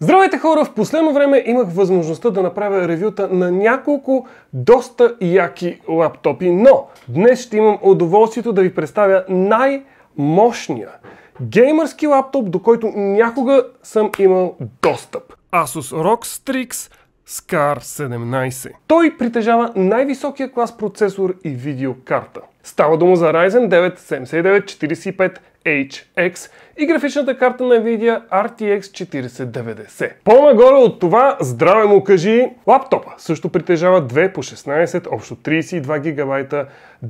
Здравейте хора! В последно време имах възможността да направя ревюта на няколко доста яки лаптопи, но днес ще имам удоволствието да ви представя най-мощния геймърски лаптоп, до който някога съм имал достъп. Asus ROG Strix SCAR 17. Той притежава най-високия клас процесор и видеокарта. Става дума за Ryzen 9 7945HX и графичната карта на NVIDIA RTX 4090. По-нагоре от това, здраве му кажи, лаптопа също притежава 2 по 16, общо 32 ГБ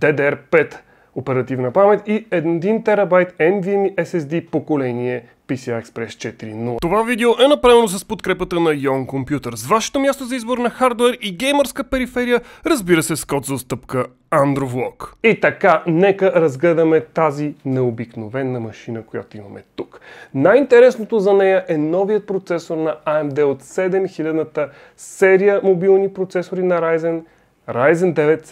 DDR5 оперативна памет и 1 терабайт NVMe SSD поколение PCI Express 4.0. Това видео е направено с подкрепата на Computer, С вашето място за избор на хардвер и геймърска периферия, разбира се с код за отстъпка Androvlog. И така, нека разгледаме тази необикновена машина, която имаме тук. Най-интересното за нея е новият процесор на AMD от 7000-та серия мобилни процесори на Ryzen Ryzen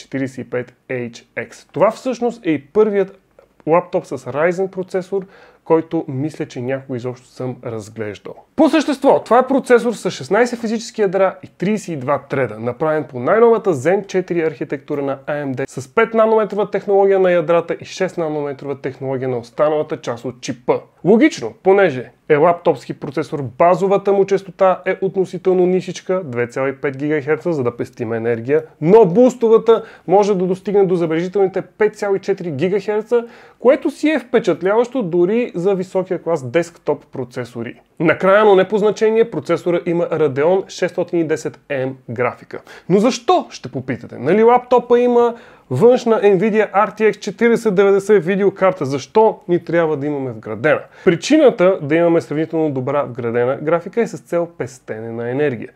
9 7945HX. Това всъщност е и първият лаптоп с Ryzen процесор, който мисля, че някой изобщо съм разглеждал. По същество, това е процесор с 16 физически ядра и 32 треда, направен по най-новата Zen 4 архитектура на AMD с 5 нанометрова технология на ядрата и 6 нанометрова технология на останалата част от чипа. Логично, понеже е лаптопски процесор. Базовата му частота е относително нишичка, 2,5 ГГц, за да пестим енергия, но бустовата може да достигне до забележителните 5,4 ГГц, което си е впечатляващо дори за високия клас десктоп процесори. Накрая, но не по значение, процесора има Radeon 610M графика. Но защо, ще попитате? Нали лаптопа има външна NVIDIA RTX 4090 видеокарта. Защо ни трябва да имаме вградена? Причината да имаме сравнително добра вградена графика е с цел пестене на енергия.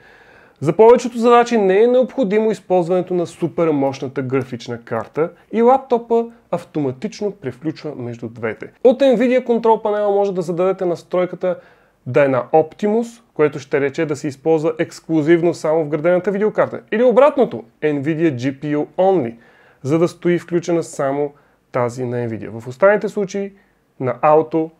За повечето задачи не е необходимо използването на супер мощната графична карта и лаптопа автоматично превключва между двете. От NVIDIA Control Panel може да зададете настройката да е на Optimus, което ще рече да се използва ексклюзивно само в градената видеокарта. Или обратното, NVIDIA GPU Only – за да стои включена само тази на Nvidia. В останалите случаи на Auto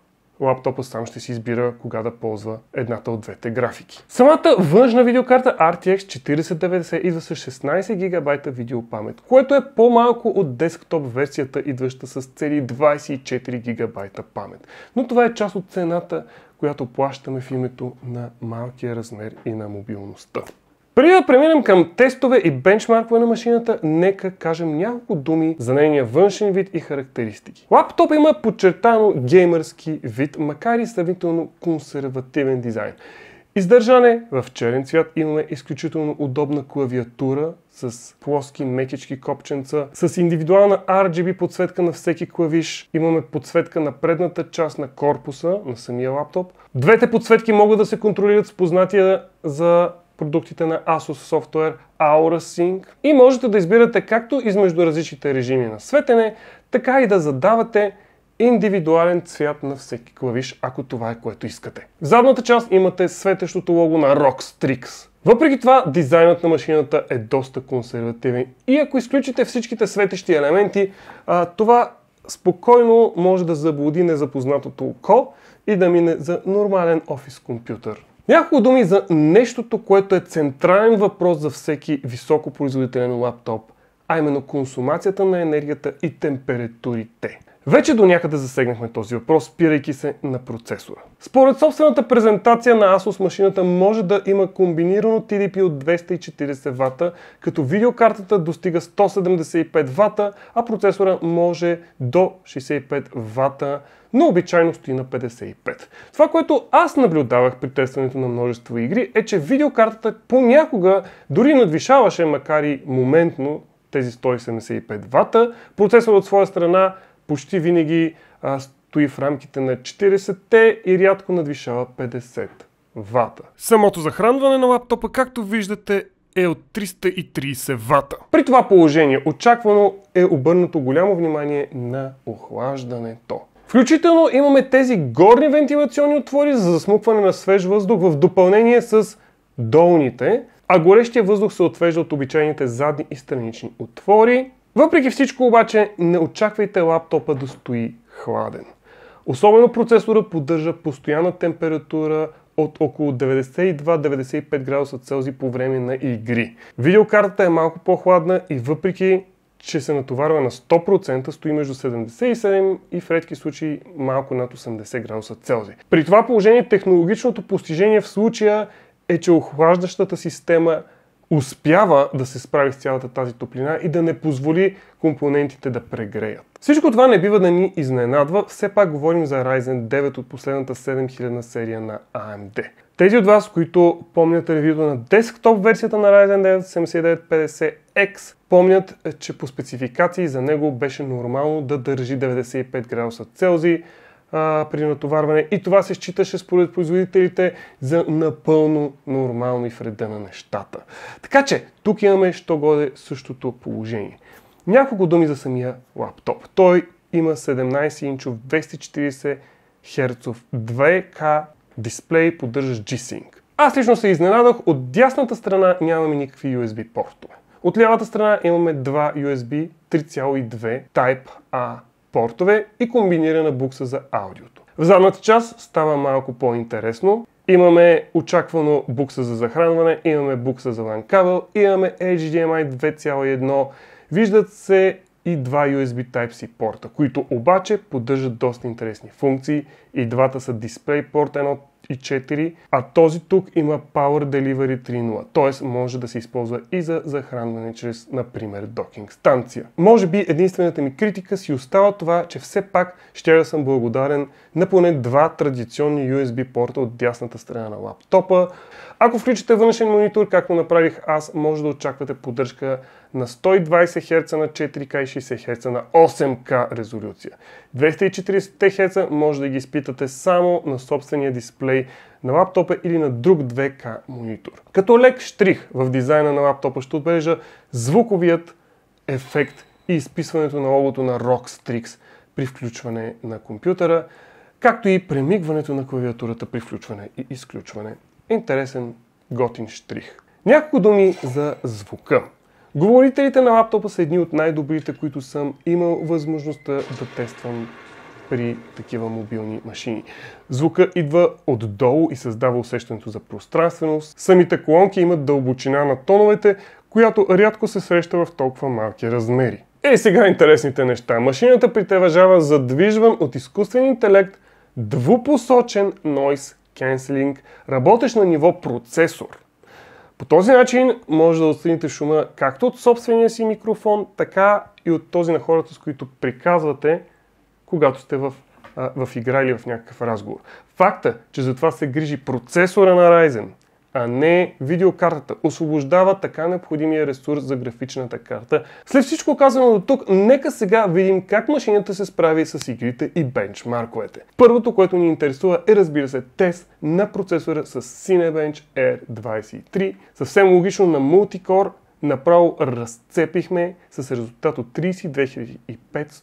лаптопа сам ще си избира кога да ползва едната от двете графики. Самата външна видеокарта RTX 4090 идва с 16 ГБ видеопамет, което е по-малко от десктоп версията, идваща с цели 24 ГБ памет. Но това е част от цената, която плащаме в името на малкия размер и на мобилността. Преди да преминем към тестове и бенчмаркове на машината, нека кажем няколко думи за нейния външен вид и характеристики. Лаптоп има подчертано геймърски вид, макар и сравнително консервативен дизайн. Издържане в черен цвят имаме изключително удобна клавиатура с плоски мекички копченца, с индивидуална RGB подсветка на всеки клавиш. Имаме подсветка на предната част на корпуса на самия лаптоп. Двете подсветки могат да се контролират с познатия за продуктите на Asus Software, Aura Sync и можете да избирате както измежду различните режими на светене, така и да задавате индивидуален цвят на всеки клавиш, ако това е което искате. В задната част имате светещото лого на Rockstrix. Въпреки това, дизайнът на машината е доста консервативен и ако изключите всичките светещи елементи, това спокойно може да заблуди незапознатото око и да мине за нормален офис компютър. Няколко думи за нещото, което е централен въпрос за всеки високопроизводителен лаптоп, а именно консумацията на енергията и температурите. Вече до някъде засегнахме този въпрос, спирайки се на процесора. Според собствената презентация на Asus машината може да има комбинирано TDP от 240 W, като видеокартата достига 175 W, а процесора може до 65 W, но обичайно стои на 55. Това, което аз наблюдавах при тестването на множество игри, е, че видеокартата понякога дори надвишаваше, макар и моментно, тези 175 вата. Процесорът от своя страна почти винаги а, стои в рамките на 40-те и рядко надвишава 50 вата. Самото захранване на лаптопа, както виждате, е от 330 вата. При това положение очаквано е обърнато голямо внимание на охлаждането. Включително имаме тези горни вентилационни отвори за засмукване на свеж въздух в допълнение с долните, а горещия въздух се отвежда от обичайните задни и странични отвори. Въпреки всичко обаче, не очаквайте лаптопа да стои хладен. Особено процесора поддържа постоянна температура от около 92-95 градуса Целзи по време на игри. Видеокартата е малко по-хладна и въпреки че се натоварва на 100%, стои между 77 и в редки случаи малко над 80 градуса Целзи. При това положение технологичното постижение в случая е, че охлаждащата система успява да се справи с цялата тази топлина и да не позволи компонентите да прегреят. Всичко това не бива да ни изненадва, все пак говорим за Ryzen 9 от последната 7000 серия на AMD. Тези от вас, които помнят ревюто на десктоп версията на Ryzen 9 7950X, помнят, че по спецификации за него беше нормално да държи 95 градуса Целзий, а, при натоварване и това се считаше според производителите за напълно нормално и вреда на нещата. Така че тук имаме що годе същото положение. Няколко думи за самия лаптоп. Той има 17-инчов 240 Hz 2K дисплей, поддържаш G-Sync. Аз лично се изненадах, от дясната страна нямаме никакви USB портове. От лявата страна имаме два USB 3.2 Type-A спортове и комбинирана букса за аудиото. В задната част става малко по-интересно. Имаме очаквано букса за захранване, имаме букса за LAN кабел, имаме HDMI 2.1. Виждат се и два USB Type-C порта, които обаче поддържат доста интересни функции. И двата са DisplayPort 4, а този тук има Power Delivery 3.0, т.е. може да се използва и за захранване чрез, например, докинг станция. Може би единствената ми критика си остава това, че все пак ще да съм благодарен на поне два традиционни USB порта от дясната страна на лаптопа. Ако включите външен монитор, както направих аз, може да очаквате поддръжка на 120 Hz на 4K и 60 Hz на 8K резолюция. 240 Hz може да ги изпитате само на собствения дисплей дисплей на лаптопа или на друг 2К монитор. Като лек штрих в дизайна на лаптопа ще отбележа звуковият ефект и изписването на логото на Rockstrix при включване на компютъра, както и премигването на клавиатурата при включване и изключване. Интересен, готин штрих. Няколко думи за звука. Говорителите на лаптопа са едни от най-добрите, които съм имал възможността да тествам при такива мобилни машини. Звука идва отдолу и създава усещането за пространственост. Самите колонки имат дълбочина на тоновете, която рядко се среща в толкова малки размери. Е, сега интересните неща. Машината притежава задвижван от изкуствен интелект двупосочен noise cancelling, работещ на ниво процесор. По този начин може да отстраните шума както от собствения си микрофон, така и от този на хората, с които приказвате – когато сте в, а, в игра или в някакъв разговор. Факта, че за това се грижи процесора на Ryzen, а не видеокартата, освобождава така необходимия ресурс за графичната карта. След всичко казано до тук, нека сега видим как машината се справи с игрите и бенчмарковете. Първото, което ни интересува е разбира се тест на процесора с Cinebench R23, съвсем логично на мултикор направо разцепихме с резултат от 32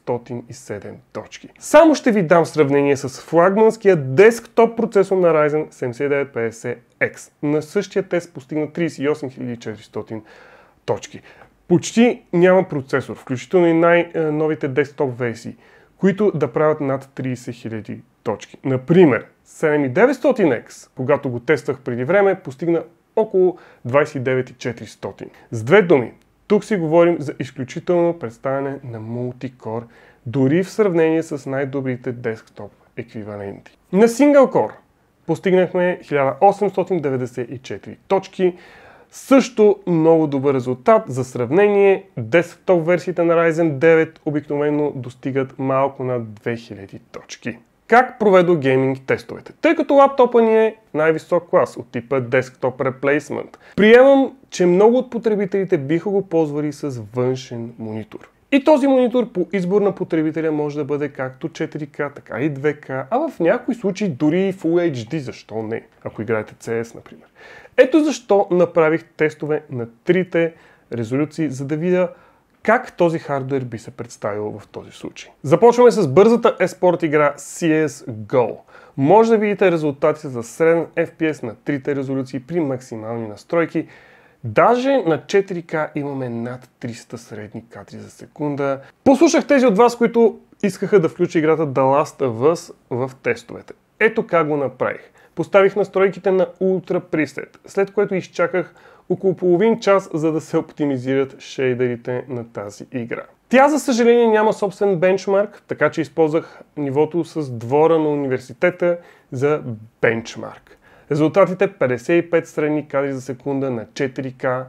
507 точки. Само ще ви дам сравнение с флагманския десктоп процесор на Ryzen 7950X. На същия тест постигна 38 400 точки. Почти няма процесор, включително и най-новите десктоп версии, които да правят над 30 000 точки. Например, 7900X, когато го тествах преди време, постигна около 29400. С две думи, тук си говорим за изключително представяне на мултикор, дори в сравнение с най-добрите десктоп еквиваленти. На Single Core постигнахме 1894 точки, също много добър резултат. За сравнение, десктоп версиите на Ryzen 9 обикновено достигат малко над 2000 точки как проведо гейминг тестовете. Тъй като лаптопа ни е най-висок клас от типа Desktop Replacement, приемам, че много от потребителите биха го ползвали с външен монитор. И този монитор по избор на потребителя може да бъде както 4K, така и 2K, а в някои случаи дори и Full HD, защо не, ако играете CS, например. Ето защо направих тестове на трите резолюции, за да видя как този хардвер би се представил в този случай? Започваме с бързата e-sport игра CSGO. Може да видите резултатите за среден FPS на трите резолюции при максимални настройки. Даже на 4К имаме над 300 средни кадри за секунда. Послушах тези от вас, които искаха да включи играта The Last of Us в тестовете. Ето как го направих. Поставих настройките на Ultra Preset, след което изчаках около половин час, за да се оптимизират шейдерите на тази игра. Тя, за съжаление, няма собствен бенчмарк, така че използвах нивото с двора на университета за бенчмарк. Резултатите 55 страни кадри за секунда на 4К,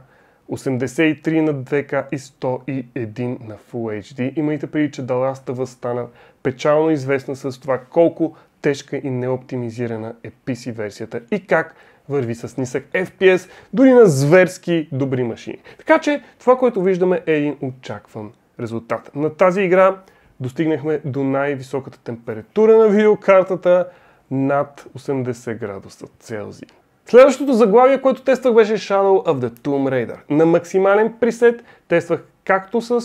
83 на 2К и 101 на Full HD. Имайте преди, че даласта възстана печално известна с това колко тежка и неоптимизирана е PC версията и как върви с нисък FPS, дори на зверски добри машини. Така че това, което виждаме е един очакван резултат. На тази игра достигнахме до най-високата температура на видеокартата над 80 градуса Целзий. Следващото заглавие, което тествах беше Shadow of the Tomb Raider. На максимален пресет тествах както с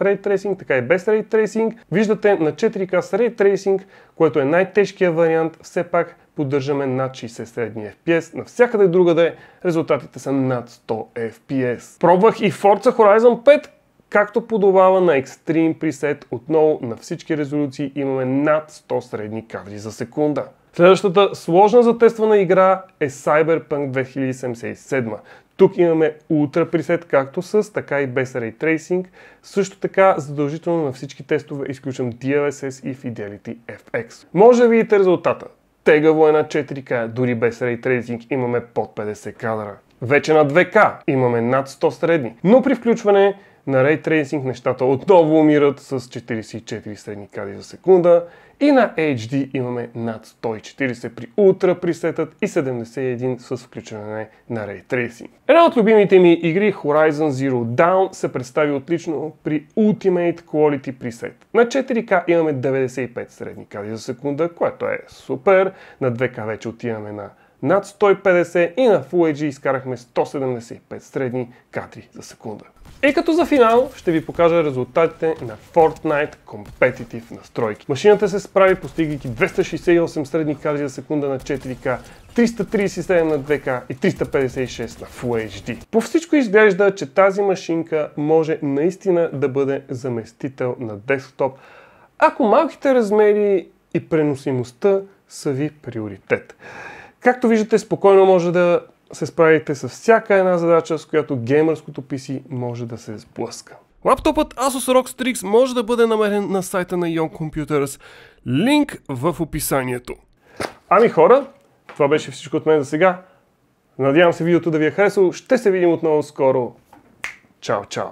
Ray Tracing, така и без Ray Tracing. Виждате на 4K с Ray Tracing, което е най-тежкият вариант, все пак поддържаме над 60 средни FPS. Навсякъде другаде резултатите са над 100 FPS. Пробвах и Forza Horizon 5, както подобава на Extreme Preset, отново на всички резолюции имаме над 100 средни кадри за секунда. Следващата сложна за тествана игра е Cyberpunk 2077. Тук имаме Ultra Preset както с, така и без Ray Tracing. Също така задължително на всички тестове изключвам DLSS и Fidelity FX. Може да видите резултата тегаво е на 4К, дори без рейтрейсинг имаме под 50 кадра. Вече на 2К имаме над 100 средни, но при включване на Ray Tracing нещата отново умират с 44 средни кади за секунда и на HD имаме над 140 при Ultra пресетът и 71 с включване на Ray Tracing. Една от любимите ми игри Horizon Zero Dawn се представи отлично при Ultimate Quality Preset. На 4K имаме 95 средни кади за секунда, което е супер. На 2K вече отиваме на над 150 и на Full HD изкарахме 175 средни кадри за секунда. И като за финал ще ви покажа резултатите на Fortnite Competitive настройки. Машината се справи постигайки 268 средни кадри за секунда на 4K, 337 на 2K и 356 на Full HD. По всичко изглежда, че тази машинка може наистина да бъде заместител на десктоп, ако малките размери и преносимостта са ви приоритет. Както виждате, спокойно може да се справите с всяка една задача, с която геймърското PC може да се сблъска. Лаптопът Asus ROG Strix може да бъде намерен на сайта на Young Computers. Линк в описанието. Ами хора, това беше всичко от мен за сега. Надявам се видеото да ви е харесало. Ще се видим отново скоро. Чао, чао!